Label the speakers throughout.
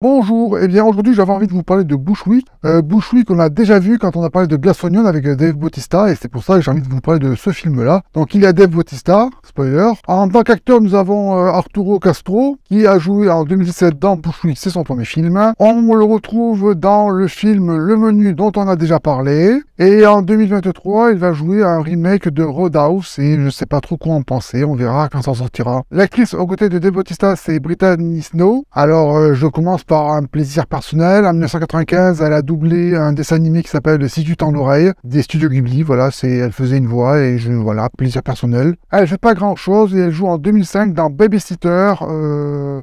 Speaker 1: Bonjour, et eh bien aujourd'hui j'avais envie de vous parler de Bushwick. Euh, Bushwick on a déjà vu quand on a parlé de Onion avec euh, Dave Bautista et c'est pour ça que j'ai envie de vous parler de ce film là. Donc il y a Dave Bautista, spoiler. En tant qu'acteur nous avons euh, Arturo Castro qui a joué en 2017 dans Bushwick, c'est son premier film. On le retrouve dans le film Le Menu dont on a déjà parlé. Et en 2023 il va jouer un remake de Roadhouse et je sais pas trop quoi en penser, on verra quand ça sortira. L'actrice aux côtés de Dave Bautista c'est Brittany Snow. Alors euh, je commence par un plaisir personnel. En 1995, elle a doublé un dessin animé qui s'appelle Si tu tends l'oreille des studios Ghibli. Voilà, c'est, elle faisait une voix et je, voilà, plaisir personnel. Elle fait pas grand chose et elle joue en 2005 dans Babysitter. Euh,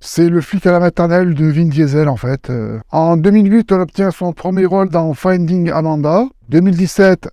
Speaker 1: c'est le flic à la maternelle de Vin Diesel en fait. Euh. en 2008, elle obtient son premier rôle dans Finding Amanda. 2017,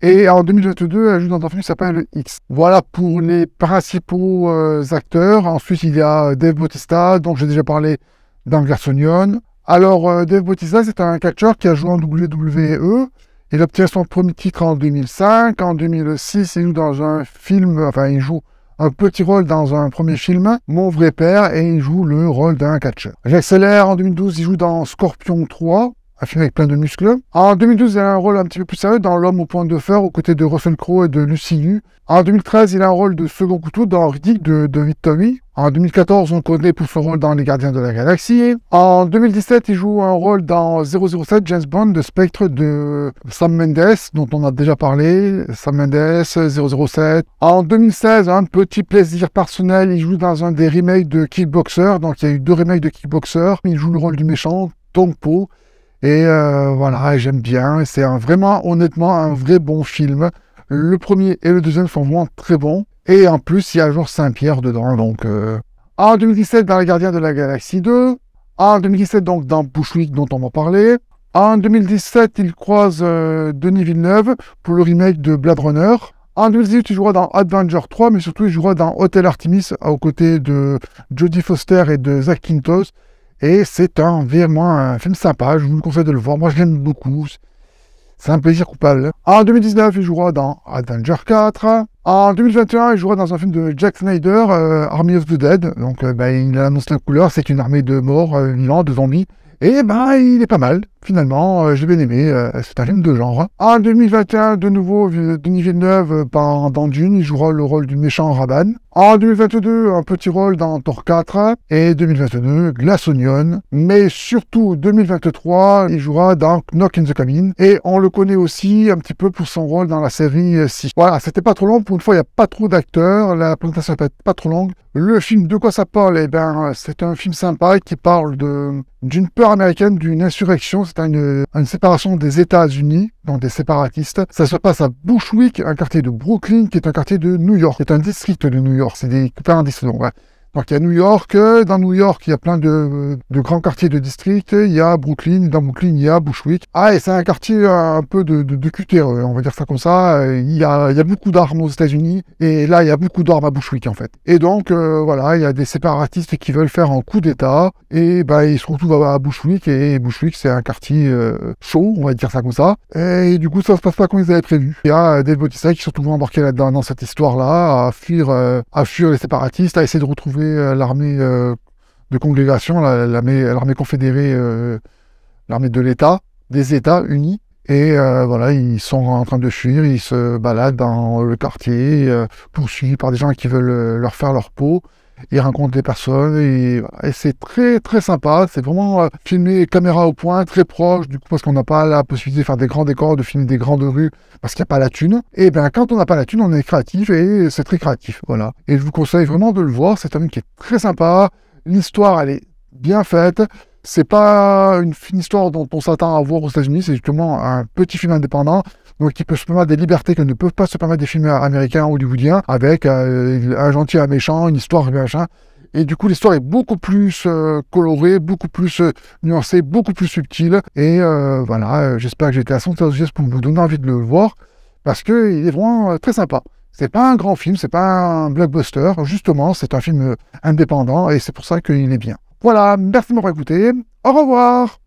Speaker 1: et en 2022, elle joue dans un film qui s'appelle X. Voilà pour les principaux euh, acteurs. Ensuite, il y a euh, Dave Bautista, dont j'ai déjà parlé dans Gersonion. Alors, euh, Dave Bautista, c'est un catcheur qui a joué en WWE. Il obtient son premier titre en 2005. En 2006, il joue dans un film, enfin, il joue un petit rôle dans un premier film, Mon vrai père, et il joue le rôle d'un catcheur. J'accélère en 2012, il joue dans Scorpion 3 un film avec plein de muscles. En 2012, il a un rôle un petit peu plus sérieux dans L'homme au point de fer, aux côtés de Russell Crowe et de Lucy Liu. En 2013, il a un rôle de second couteau dans Riddick de David Tommy. En 2014, on connaît pour son rôle dans Les Gardiens de la Galaxie. En 2017, il joue un rôle dans 007 James Bond, de Spectre de Sam Mendes, dont on a déjà parlé. Sam Mendes, 007. En 2016, un petit plaisir personnel, il joue dans un des remakes de Kickboxer. Donc il y a eu deux remakes de Kickboxer. Il joue le rôle du méchant, Tong Po. Et euh, voilà, j'aime bien. C'est vraiment, honnêtement, un vrai bon film. Le premier et le deuxième sont vraiment très bons. Et en plus, il y a genre Saint-Pierre dedans. Donc, euh. En 2017, dans Les Gardiens de la Galaxie 2. En 2017, donc, dans Bushwick, dont on va parler. En 2017, il croise euh, Denis Villeneuve pour le remake de Blade Runner. En 2018, il jouera dans Avenger 3, mais surtout, il jouera dans Hotel Artemis aux côtés de Jodie Foster et de Zach Quintos, et c'est un, vraiment un film sympa, je vous conseille de le voir, moi je l'aime beaucoup. C'est un plaisir coupable. En 2019, il jouera dans Avenger 4. En 2021, il jouera dans un film de Jack Snyder, euh, Army of the Dead. Donc, il euh, a bah, il annonce la couleur, c'est une armée de morts, euh, une armée de zombies. Et ben, il est pas mal, finalement, j'ai bien aimé, c'est un film de genre. En 2021, de nouveau, Denis Villeneuve, dans Dune, il jouera le rôle du méchant Raban. En 2022, un petit rôle dans Thor 4 et 2022, Glass Onion. Mais surtout 2023, il jouera dans Knock in the Cabin et on le connaît aussi un petit peu pour son rôle dans la série 6. Euh, voilà, c'était pas trop long. Pour une fois, il n'y a pas trop d'acteurs. La présentation n'est pas, trop longue. Le film, de quoi ça parle Eh bien, euh, c'est un film sympa qui parle d'une peur américaine, d'une insurrection. C'est une, euh, une séparation des États-Unis donc des séparatistes. Ça se passe à Bushwick, un quartier de Brooklyn qui est un quartier de New York, qui est un district de New York. C'est des, pas un district, ouais. Donc il y a New York, dans New York il y a plein de, de grands quartiers de districts, il y a Brooklyn, dans Brooklyn il y a Bushwick. Ah et c'est un quartier un peu de, de, euh, on va dire ça comme ça, euh, il y a, il y a beaucoup d'armes aux États-Unis et là il y a beaucoup d'armes à Bushwick en fait. Et donc euh, voilà, il y a des séparatistes qui veulent faire un coup d'État et bah, ils se retrouvent à Bushwick et Bushwick c'est un quartier chaud, on va dire ça comme ça. Et du coup ça se passe pas comme ils avaient prévu. Il y a des Bautista qui sont toujours embarqués là-dedans dans cette histoire-là, à fuir, à fuir les séparatistes, à essayer de retrouver l'armée euh, euh, de congrégation, l'armée confédérée, euh, l'armée de l'État, des États unis. Et voilà, ils sont en train de fuir, ils se baladent dans le quartier, poursuivis par des gens qui veulent leur faire leur peau il rencontre des personnes et, c'est très très sympa. C'est vraiment euh, filmé caméra au point, très proche du coup parce qu'on n'a pas la possibilité de faire des grands décors, de filmer des grandes rues parce qu'il n'y a pas la thune. Et eh bien quand on n'a pas la thune, on est créatif et c'est très créatif. Voilà. Et je vous conseille vraiment de le voir. C'est un film qui est très sympa. L'histoire elle est bien faite. C'est pas une, une histoire dont on s'attend à voir aux États-Unis. C'est justement un petit film indépendant donc qui peut se permettre des libertés que ne peuvent pas se permettre des films américains hollywoodiens, avec euh, un gentil, un méchant, une histoire, machin. Et du coup, l'histoire est beaucoup plus euh, colorée, beaucoup plus euh, nuancée, beaucoup plus subtile. Et voilà, j'espère que j'ai été assez enthousiaste pour vous donner envie de le voir, parce qu'il est vraiment très sympa. C'est pas un grand film, c'est pas un blockbuster, justement, c'est un film indépendant, et c'est pour ça qu'il est bien. Voilà, merci de m'avoir écouté. Au revoir